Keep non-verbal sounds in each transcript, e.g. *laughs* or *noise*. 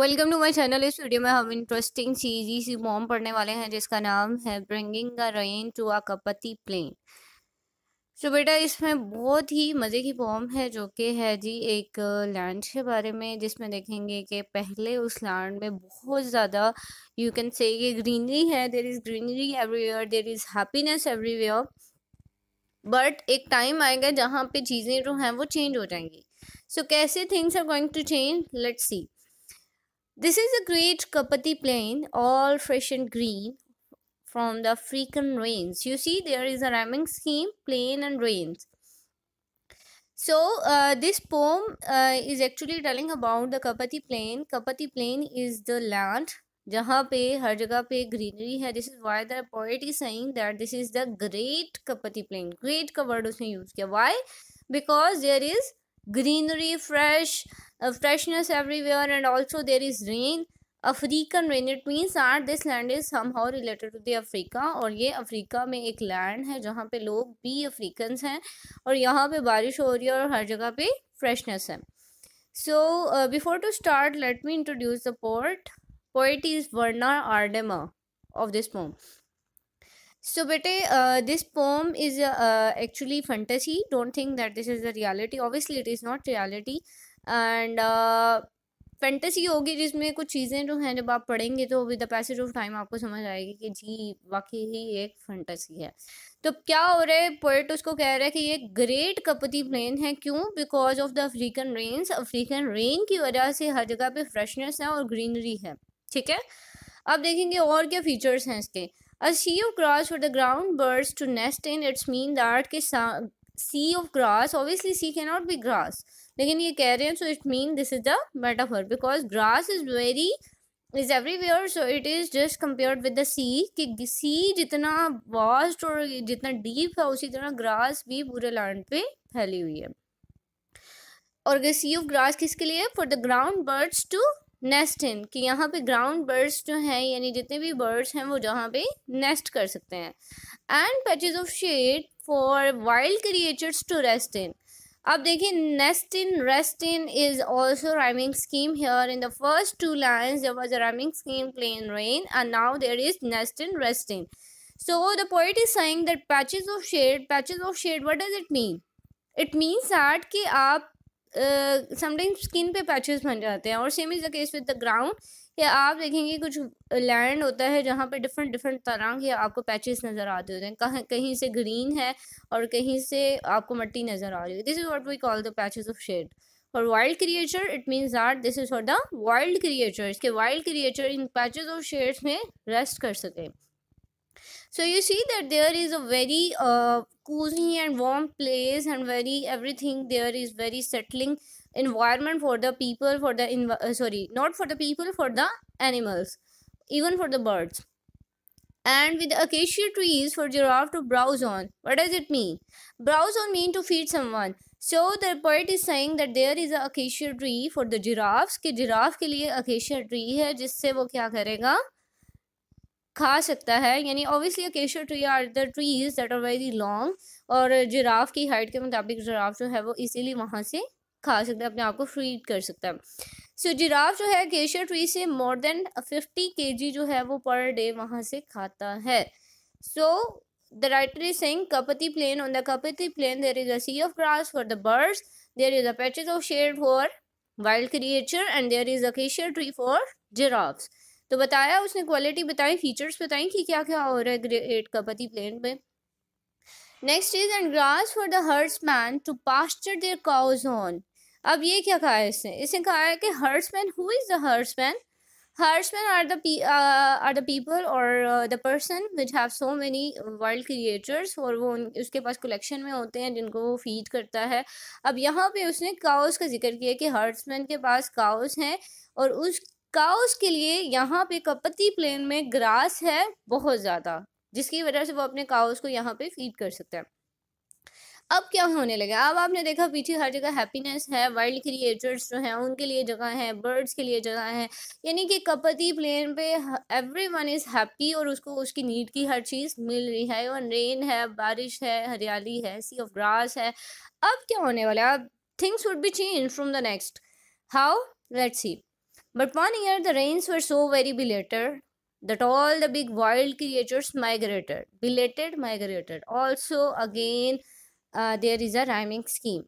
Welcome to my channel इस video में हम इंटरेस्टिंग सीजी सी मॉम पढ़ने वाले हैं जिसका नाम है bringing the rain to a Kapiti plain तो बेटा इसमें बहुत ही मज़े की पॉम है जो कि है जी एक लैंड के बारे में जिसमें देखेंगे कि पहले उस लैंड में बहुत ज़्यादा यू कैन से ग्रीनरी है there is greenery everywhere there is happiness everywhere but एक टाइम आएगा जहाँ पे चीज़ें जो हैं वो चेंज हो जाएंगी सो so, कैसे things are going to change let's see This is a great Kapati plain, all fresh and green from the African rains. You see, there is a rhyming scheme, plain and rains. So, uh, this poem uh, is actually telling about the Kapati plain. Kapati plain is the land जहाँ पे हर जगह पे greenery है this is why the poet is saying that this is the great Kapiti plain great का word उसने use किया why because there is greenery fresh freshness everywhere and also there is rain African rain it means are this land is somehow how related to the Africa और ये Africa में एक land है जहाँ पे लोग भी अफ्रीकन हैं और यहाँ पे बारिश हो रही है और हर जगह पे फ्रेशनेस है so before to start let me introduce the port poet is Aardema of this poem so uh, bete uh, this poem is uh, actually fantasy don't think that this is the reality obviously it is not reality and fantasy uh, होगी जिसमें कुछ चीज़ें जो हैं जब आप पढ़ेंगे तो with the passage of time आपको समझ आएगी कि जी वाकई ही एक फैंटेसी है तो क्या हो रहा है पोइट उसको कह रहा है कि ये ग्रेट कपती प्लेन है क्यों because of the African rains African rain की वजह से हर जगह पे फ्रेशनेस है और ग्रीनरी है ठीक है अब देखेंगे और क्या फीचर्स हैं इसके a sea of grass for the ground birds to nest in it's mean that के sea of grass obviously sea can not be grass लेकिन ये कह रहे हैं so it mean this is the metaphor because grass is very is everywhere so it is just compare with the sea कि sea जितना vast और जितना deep है उसी तरह ग्रास भी पूरे लैंड पे फैली हुई है और द सी ऑफ ग्रास किसके लिए for the ground birds to nest in कि यहाँ पे ग्राउंड बर्ड्स जो हैं यानी जितने भी बर्ड्स हैं वो जहाँ पे नेस्ट कर सकते हैं and patches of shade for wild creatures to rest in अब देखिए nest in rest in is also rhyming scheme here in the first two lines there was a rhyming scheme in rain and now there is nest in rest in so the point is saying that patches of shade patches of shade what does it mean it means that कि आप sometimes skin पे patches बन जाते हैं और same is the case with the ground कि आप देखेंगे कुछ लैंड होता है जहाँ पे डिफरेंट डिफरेंट तरह के आपको पैचेस नज़र आते होते हैं कहीं कहीं से ग्रीन है और कहीं से आपको मट्टी नज़र आ रही है this is what we call the patches of shade और wild creature it means that this is for the wild creatures के wild creature in patches of shades में रेस्ट कर सकें so you see that there is a very uh, cozy and warm place and very everything there is very settling environment for the people for the inv- uh, sorry not for the people for the animals even for the birds and with acacia trees for giraffe to browse on what does it mean browse on mean to feed someone so the poet is saying that there is a acacia tree for the giraffes कि giraffe के लिए acacia tree है जिससे वो क्या करेगा खा सकता है यानी obviously acacia tree are the trees that are very long और जिराफ की हाइट के मुताबिक जिराफ जो है वो इजीली वहाँ से खा सकता है अपने आप को फ्री कर सकता है सो so, जिराफ जो है केशर ट्री से मोर देन फिफ्टी के जो है वो पर डे वहाँ से खाता है so the writer is sing Kapiti plain on the Kapiti plain there is of sea grass for the birds there is a patches of shade for wild creature and there is a acacia tree for giraffes तो बताया उसने quality बताई features बताई कि क्या क्या हो रहा है ग्रेट कपति प्लेन पे next is and grass for the herdsman to pasture their cows on अब ये क्या कहा है इसने इसने कहा है कि herdsman who is the herdsman are the are the people और the person which have so many world creators और वो उन उसके पास कलेक्शन में होते हैं जिनको वो फीड करता है अब यहाँ पे उसने काउस का जिक्र किया कि हर्ट्स मैन के पास काउस हैं और उस काउस के लिए यहाँ पे कपति प्लेन में ग्रास है बहुत ज़्यादा जिसकी वजह से वो अपने काउस को यहाँ पे फीड कर सकते हैं अब क्या होने लगे अब आपने देखा पीछे हर जगह हैप्पीनेस है वाइल्ड क्रिएटर्स जो हैं उनके लिए जगह है बर्ड्स के लिए जगह है यानी कि कपति प्लेन पे एवरी वन इज़ हैप्पी और उसको उसकी नीड की हर चीज़ मिल रही है और रेन है बारिश है हरियाली है सी ऑफ ग्रास है अब क्या होने वाला है things would be change from the next how let's see But one year the rains were so very belated that all the big wild creatures migrated. Belated migrated. Also again uh, there is a rhyming scheme.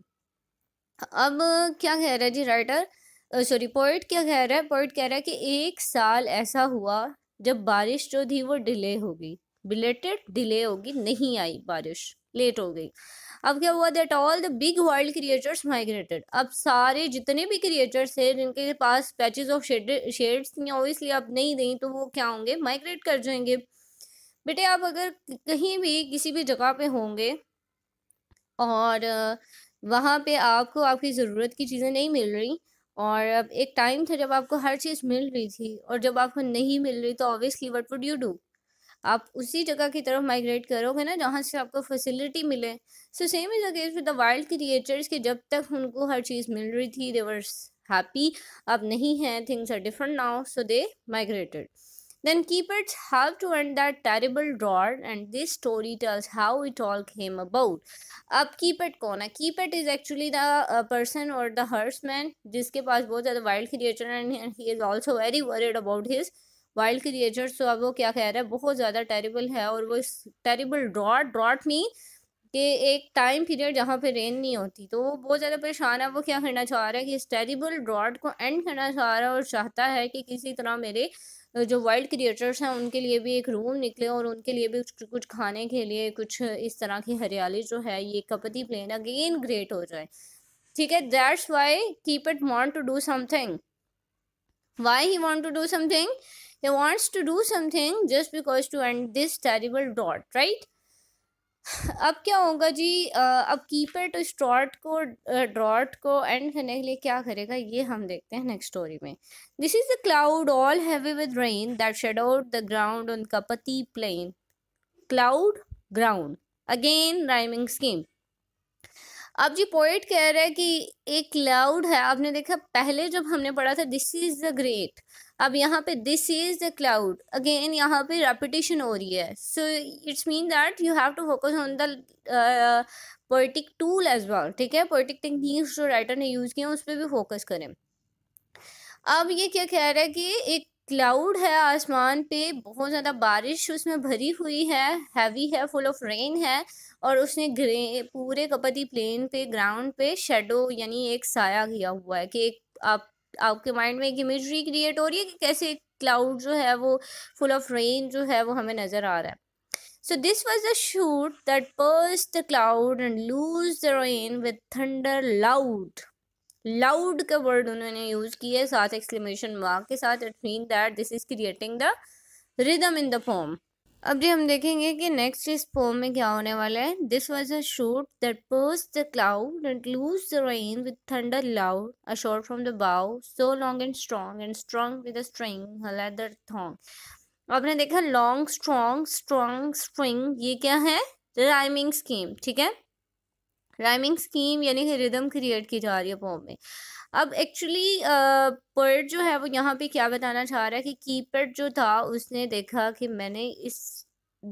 अब क्या कह रहा है जी writer sorry poet क्या कह रहा है poet कह रहा है कि एक साल ऐसा हुआ जब बारिश जो थी वो डिले होगी बिलेटेड डिले होगी नहीं आई बारिश लेट हो गई अब क्या हुआ that all the big world creators migrated अब सारे जितने भी क्रिएटर्स हैं जिनके पास पैचेज ऑफ शेड्स थी ऑब्वियसली आप नहीं दें तो वो क्या होंगे माइग्रेट कर जाएंगे बेटे आप अगर कहीं भी किसी भी जगह पे होंगे और वहाँ पे आपको आपकी ज़रूरत की चीज़ें नहीं मिल रही और अब एक टाइम था जब आपको हर चीज़ मिल रही थी और जब आपको नहीं मिल रही तो obviously what would you do आप उसी जगह की तरफ माइग्रेट करोगे ना जहाँ से आपको फैसिलिटी मिले so same is ages with the wild creators के जब तक उनको हर चीज़ मिल रही थी देवर हैप्पी अब नहीं है things are different now so they migrated then Kipat's have to and that terrible drought and this story tells how it all came about अब कीपर्ट कौन है Kipat is actually the person और the man जिसके पास बहुत ज़्यादा wild creator and he is also very worried about his wild creators तो अब वो क्या कह रहा है बहुत ज़्यादा टेरिबल है और वो इस टेरिबल ड्रॉट ड्रॉट मीन कि एक टाइम पीरियड जहाँ पे रेन नहीं होती तो वो बहुत ज़्यादा परेशान है वो क्या करना चाह रहा है कि इस टेरिबल ड्रॉट को एंड करना चाह रहा है और चाहता है कि किसी तरह मेरे जो वाइल्ड क्रिएटर्स हैं उनके लिए भी एक रूम निकले और उनके लिए भी कुछ खाने के लिए कुछ इस तरह की हरियाली जो है ये कपती प्लेन अगेन ग्रेट हो जाए ठीक है that's why Kipat want to do something why he want to do something he wants to do something just because to end this terrible drought right *sighs* अब क्या होगा जी अब कीपर टू स्ट्रॉट को drought को एंड करने के लिए क्या करेगा ये हम देखते हैं नेक्स्ट स्टोरी में this is the cloud all heavy with rain that shade out the ground on Kapiti plain cloud ground again rhyming scheme अब जी पोइट कह रहा है कि एक क्लाउड है आपने देखा पहले जब हमने पढ़ा था दिस इज़ द ग्रेट अब यहाँ पे this is the cloud again यहाँ पे रेपिटेशन हो रही है so it's mean that you have to focus on the poetic tool as well ठीक है पोइटिक टेक्निक्स जो राइटर ने यूज़ किए हैं उस पर भी फोकस करें अब ये क्या कह रहा है कि एक क्लाउड है आसमान पे बहुत ज़्यादा बारिश उसमें भरी हुई है हैवी है फुल ऑफ रेन है और उसने ग्रे पूरे कपति प्लेन पे ग्राउंड पे शेडो यानी एक साया किया हुआ है कि एक आप आपके माइंड में एक इमेजरी क्रिएट हो रही है कि कैसे एक क्लाउड जो है वो फुल ऑफ रेन जो है वो हमें नज़र आ रहा है so this was a shoot that pierced the cloud and loosed the rain with thunder loud loud का वर्ड उन्होंने यूज़ किया है साथ एक्सक्लेमेशन मार्क के साथ it mean that this is creating the rhythm in the form अब जी हम देखेंगे कि नेक्स्ट इस पोम में क्या होने वाला है this was a shoot that pierced the cloud and loosed the rain with thunder loud a shot from the bow so long and strong and strong with a string leather thong आपने देखा long strong strong string ये क्या है rhyming scheme ठीक है rhyming scheme यानी कि rhythm create की जा रही है पोम में अब एक्चुअली पर्ड जो है वो यहाँ पे क्या बताना चाह रहा है कि कीपर जो था उसने देखा कि मैंने इस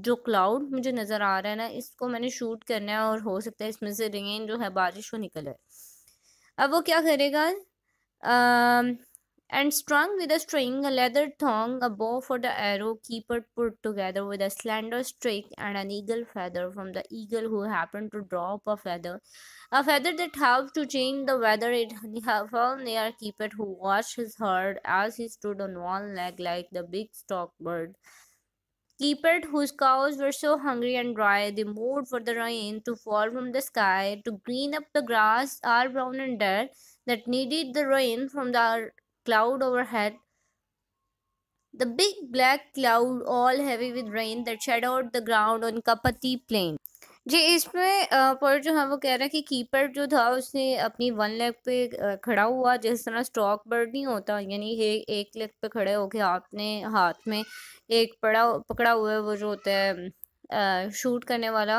जो क्लाउड मुझे नज़र आ रहा है ना इसको मैंने शूट करना है और हो सकता है इसमें से रेन जो है बारिश वो निकल है अब वो क्या करेगा आ, and strung with a string, a leather thong, a bow for the arrow, keeper put together with a slender stick, and an eagle feather from the eagle who happened to drop a feather. A feather that helped to change the weather, it *laughs* fell near Keeper who watched his herd as he stood on one leg like the big stock bird. Keeper, whose cows were so hungry and dry, they moved for the rain to fall from the sky, to green up the grass, all brown and dead, that needed the rain from the cloud overhead. The big black cloud, all heavy with rain, that shadowed the ground on Kapati plain. जी इसमें पर जो है वो कह रहे हैं कि keeper जो था उसने अपनी वन लेग पे खड़ा हुआ जिस तरह स्टॉक बर्ड नहीं होता यानी एक एक लेग पे खड़े होके आपने हाथ में एक पड़ा पकड़ा हुआ है वो जो होता है शूट करने वाला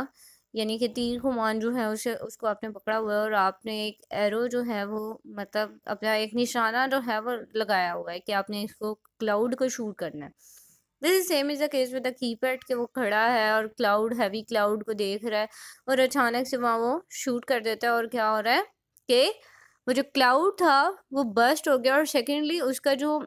यानी कि तीर कमान जो है उसे उसको आपने पकड़ा हुआ है और आपने एक एरो जो है वो मतलब अपना एक निशाना जो है वो लगाया हुआ है कि आपने इसको क्लाउड को शूट करना है this is same is the case with the Kipat कि वो खड़ा है और क्लाउड हैवी क्लाउड को देख रहा है और अचानक से वहाँ वो शूट कर देता है और क्या हो रहा है कि वो जो क्लाउड था वो बस्ट हो गया और सेकेंडली उसका जो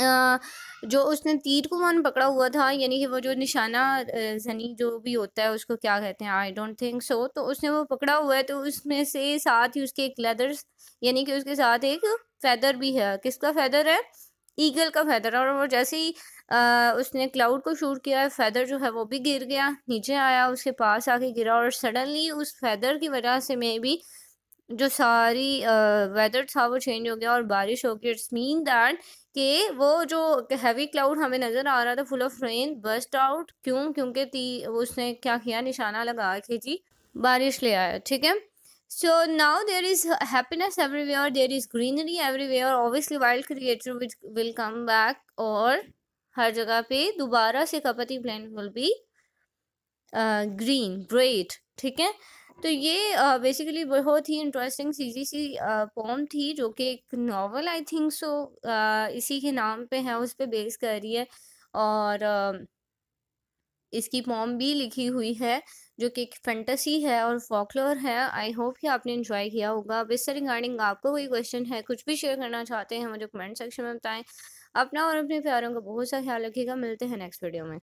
जो उसने तीर को वन पकड़ा हुआ था यानी कि वो जो निशाना जनी जो भी होता है उसको क्या कहते हैं आई डोंट थिंक सो तो उसने वो पकड़ा हुआ है तो उसमें से साथ ही उसके एक लेदर यानी कि उसके साथ एक फैदर भी है किसका फैदर है ईगल का फैदर और वो जैसे ही आ, उसने क्लाउड को शूट किया है फैदर जो है वो भी गिर गया नीचे आया उसके पास आके गिरा और सडनली उस फैदर की वजह से मे भी जो सारी वेदर uh, था वो चेंज हो गया और बारिश हो गई इट्स मीन दैट कि वो जो हैवी क्लाउड हमें नज़र आ रहा था full of rain burst out क्यों क्योंकि ती उसने क्या किया निशाना लगा के जी बारिश ले आया ठीक है so now there is happiness everywhere there is greenery everywhere obviously wild creator which will come back और हर जगह पे दोबारा से कपति plan will be green great ठीक है तो ये बेसिकली बहुत ही इंटरेस्टिंग सीजी सी पोम थी जो कि एक नावल आई थिंक सो इसी के नाम पे है उस पर बेस कर रही है और इसकी पोम भी लिखी हुई है जो कि एक फैंटसी है और फॉकलोर है आई होप कि आपने इंजॉय किया होगा अब इससे रिगार्डिंग आपको कोई क्वेश्चन है कुछ भी शेयर करना चाहते हैं मुझे कमेंट सेक्शन में बताएं अपना और अपने प्यारों का बहुत सा ख्याल रखिएगा मिलते हैं नेक्स्ट वीडियो में